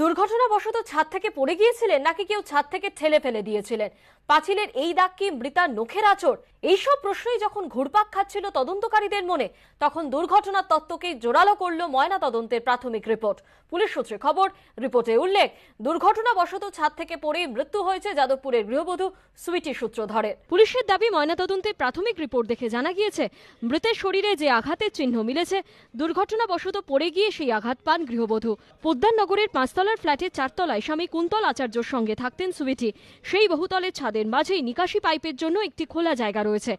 দুর্ঘটনাবশত ছাদ থেকে পড়ে গিয়েছিলেন নাকি কেউ ছাদ থেকে ঠেলে ফেলে দিয়েছিলেন পাঁচিলের এই দাগ কি মৃতার নখের আচর এইসব প্রশ্নই যখন ঘুরপাক খাচ্ছিল তদন্তকারীদের মনে তখন দুর্ঘটনার তত্ত্বকে জোরালো করল ময়না তদন্তের প্রাথমিক রিপোর্ট পুলিশ সূত্রে খবর রিপোর্টে উল্লেখ দুর্ঘটনাবশত ছাদ থেকে পড়ে মৃত্যু হয়েছে যাদবপুরের গৃহবধূ সুইটি সূত্র ধরে পুলিশের দাবি ময়না তদন্তের প্রাথমিক রিপোর্ট দেখে জানা গিয়েছে মৃতের শরীরে যে আঘাতের চিহ্ন মিলেছে দুর্ঘটনাবশত পড়ে গিয়ে সেই আঘাত পান গৃহবধূ নগরের পাঁচতলা তিনতলার ফ্ল্যাটের চারতলায় স্বামী কুন্তল আচার্যর সঙ্গে থাকতেন সুবিটি সেই বহুতলের ছাদের মাঝেই নিকাশি পাইপের জন্য একটি খোলা জায়গা রয়েছে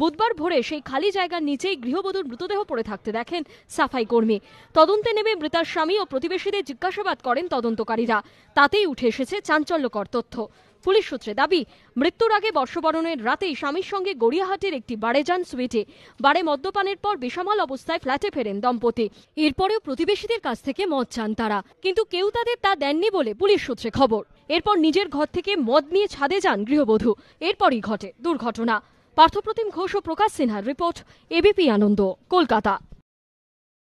বুধবার ভোরে সেই খালি জায়গার নিচেই গৃহবধূর মৃতদেহ পড়ে থাকতে দেখেন সাফাই কর্মী তদন্তে নেমে মৃতার স্বামী ও প্রতিবেশীদের জিজ্ঞাসাবাদ করেন তদন্তকারীরা তাতেই উঠে এসেছে চাঞ্চল্যকর তথ্য পুলিশ সূত্রে দাবি মৃত্যুর আগে বর্ষবরণের রাতেই স্বামীর সঙ্গে গড়িয়াহাটের একটি বারে যান সুইটে বারে মদ্যপানের পর বেসামাল অবস্থায় ফ্ল্যাটে ফেরেন দম্পতি এরপরেও প্রতিবেশীদের কাছ থেকে মদ চান তারা কিন্তু কেউ তাদের তা দেননি বলে পুলিশ সূত্রে খবর এরপর নিজের ঘর থেকে মদ নিয়ে ছাদে যান গৃহবধূ এরপরই ঘটে দুর্ঘটনা পার্থপ্রতিম ঘোষ ও প্রকাশ সিনহার রিপোর্ট এবিপি আনন্দ কলকাতা